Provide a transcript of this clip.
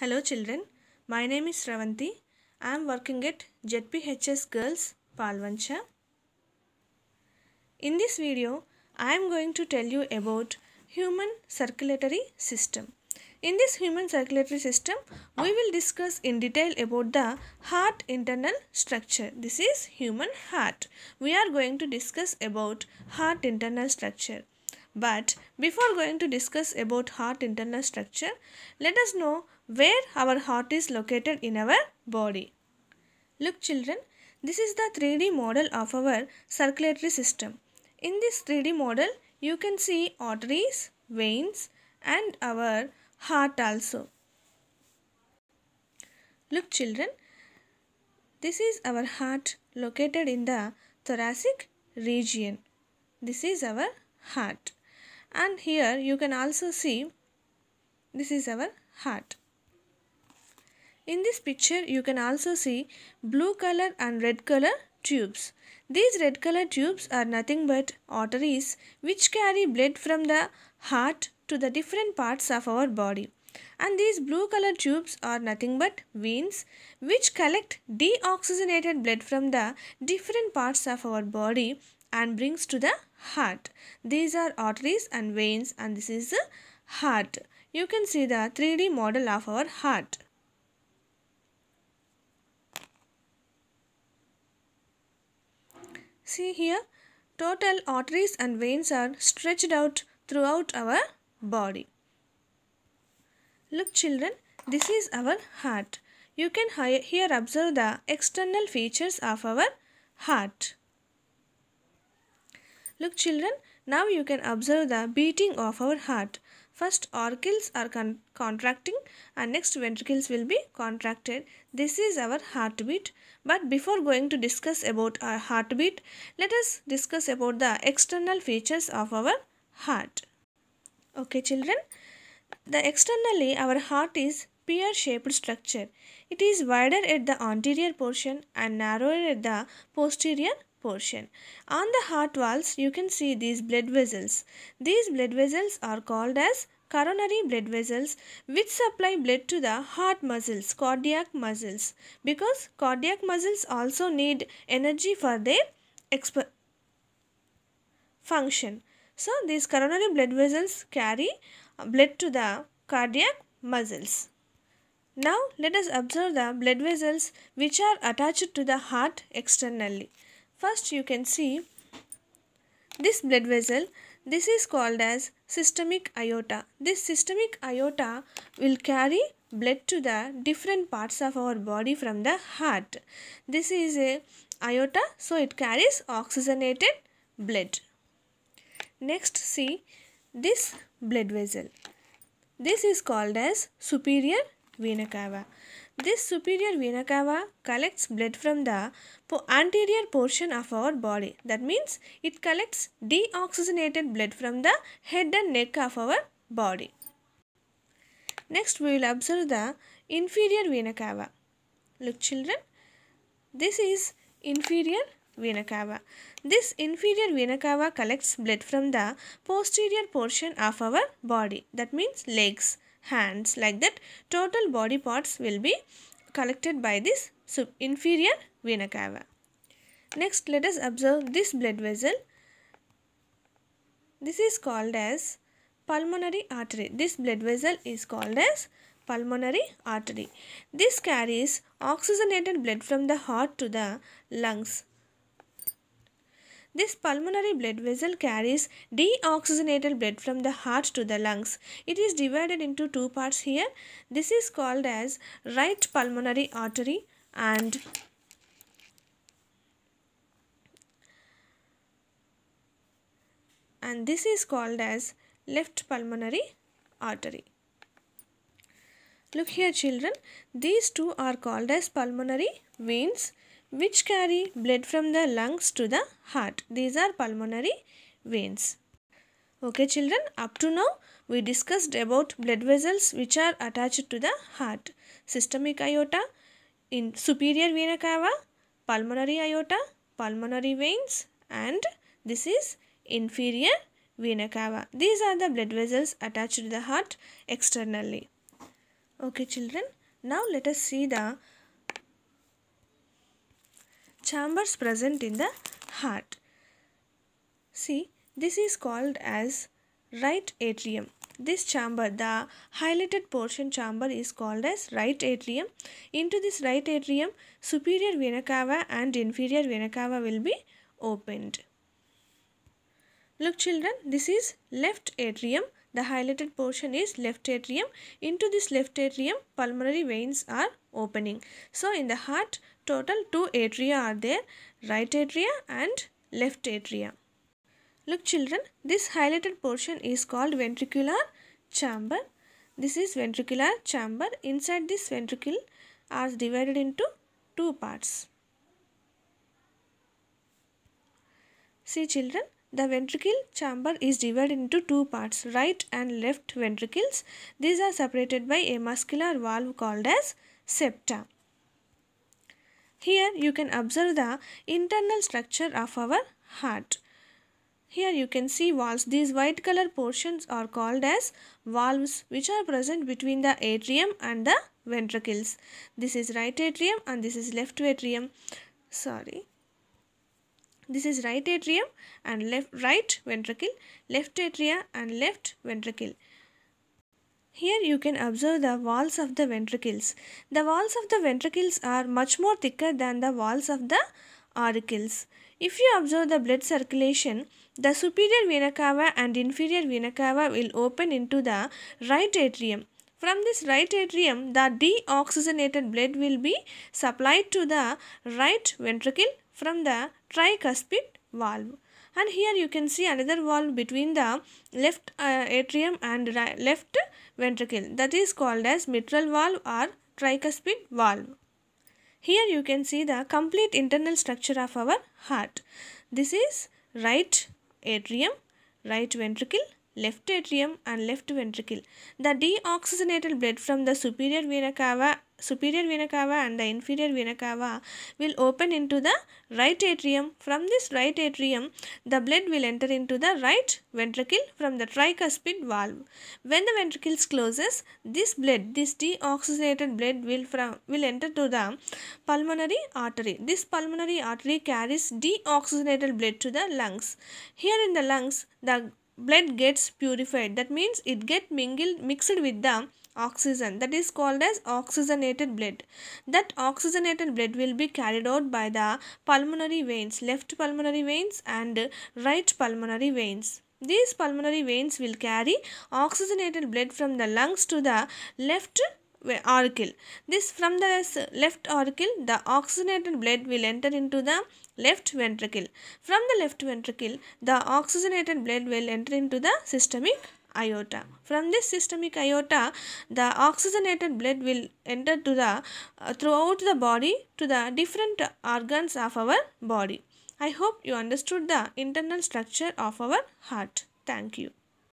Hello children, my name is Ravanti. I am working at JPHS Girls, Palvancha. In this video, I am going to tell you about human circulatory system. In this human circulatory system, we will discuss in detail about the heart internal structure. This is human heart. We are going to discuss about heart internal structure. But before going to discuss about heart internal structure, let us know where our heart is located in our body. Look children, this is the 3D model of our circulatory system. In this 3D model, you can see arteries, veins and our heart also. Look children, this is our heart located in the thoracic region. This is our heart. And here you can also see this is our heart. In this picture you can also see blue color and red color tubes. These red color tubes are nothing but arteries which carry blood from the heart to the different parts of our body. And these blue color tubes are nothing but veins which collect deoxygenated blood from the different parts of our body and brings to the heart. These are arteries and veins and this is the heart. You can see the 3D model of our heart. See here, total arteries and veins are stretched out throughout our body. Look children, this is our heart. You can here observe the external features of our heart. Look children, now you can observe the beating of our heart. First auricles are con contracting and next ventricles will be contracted. This is our heartbeat but before going to discuss about our heartbeat, let us discuss about the external features of our heart. Okay children, the externally our heart is pear-shaped structure. It is wider at the anterior portion and narrower at the posterior portion. On the heart walls, you can see these blood vessels. These blood vessels are called as coronary blood vessels which supply blood to the heart muscles, cardiac muscles because cardiac muscles also need energy for their exp function. So, these coronary blood vessels carry blood to the cardiac muscles. Now, let us observe the blood vessels which are attached to the heart externally. First, you can see this blood vessel this is called as systemic iota. This systemic iota will carry blood to the different parts of our body from the heart. This is a iota so it carries oxygenated blood. Next see this blood vessel. This is called as superior vena cava. This superior vena cava collects blood from the anterior portion of our body. That means it collects deoxygenated blood from the head and neck of our body. Next we will observe the inferior vena cava. Look children, this is inferior vena cava. This inferior vena cava collects blood from the posterior portion of our body that means legs hands like that total body parts will be collected by this inferior vena cava. Next let us observe this blood vessel. This is called as pulmonary artery. This blood vessel is called as pulmonary artery. This carries oxygenated blood from the heart to the lungs this pulmonary blood vessel carries deoxygenated blood from the heart to the lungs. It is divided into two parts here. This is called as right pulmonary artery and and this is called as left pulmonary artery. Look here children, these two are called as pulmonary veins which carry blood from the lungs to the heart. These are pulmonary veins. Okay children, up to now we discussed about blood vessels which are attached to the heart. Systemic aorta, in superior vena cava, pulmonary aorta, pulmonary veins and this is inferior vena cava. These are the blood vessels attached to the heart externally. Okay children, now let us see the chambers present in the heart. See, this is called as right atrium. This chamber, the highlighted portion chamber is called as right atrium. Into this right atrium, superior vena cava and inferior vena cava will be opened. Look children, this is left atrium. The highlighted portion is left atrium. Into this left atrium, pulmonary veins are opening. So in the heart, total two atria are there, right atria and left atria. Look children, this highlighted portion is called ventricular chamber. This is ventricular chamber. Inside this ventricle are divided into two parts. See children, the ventricle chamber is divided into two parts, right and left ventricles. These are separated by a muscular valve called as septa. Here you can observe the internal structure of our heart. Here you can see valves. These white color portions are called as valves which are present between the atrium and the ventricles. This is right atrium and this is left atrium. Sorry. This is right atrium and left right ventricle, left atria and left ventricle. Here you can observe the walls of the ventricles. The walls of the ventricles are much more thicker than the walls of the auricles. If you observe the blood circulation, the superior vena cava and inferior vena cava will open into the right atrium. From this right atrium, the deoxygenated blood will be supplied to the right ventricle from the tricuspid valve and here you can see another valve between the left uh, atrium and left ventricle that is called as mitral valve or tricuspid valve. Here you can see the complete internal structure of our heart. This is right atrium, right ventricle left atrium and left ventricle. The deoxygenated blood from the superior vena cava, superior vena cava and the inferior vena cava will open into the right atrium. From this right atrium, the blood will enter into the right ventricle from the tricuspid valve. When the ventricle closes, this blood, this deoxygenated blood will from will enter to the pulmonary artery. This pulmonary artery carries deoxygenated blood to the lungs. Here in the lungs, the blood gets purified that means it get mingled mixed with the oxygen that is called as oxygenated blood that oxygenated blood will be carried out by the pulmonary veins left pulmonary veins and right pulmonary veins these pulmonary veins will carry oxygenated blood from the lungs to the left auricle. This from the left auricle, the oxygenated blood will enter into the left ventricle. From the left ventricle, the oxygenated blood will enter into the systemic iota. From this systemic iota, the oxygenated blood will enter to the uh, throughout the body to the different organs of our body. I hope you understood the internal structure of our heart. Thank you.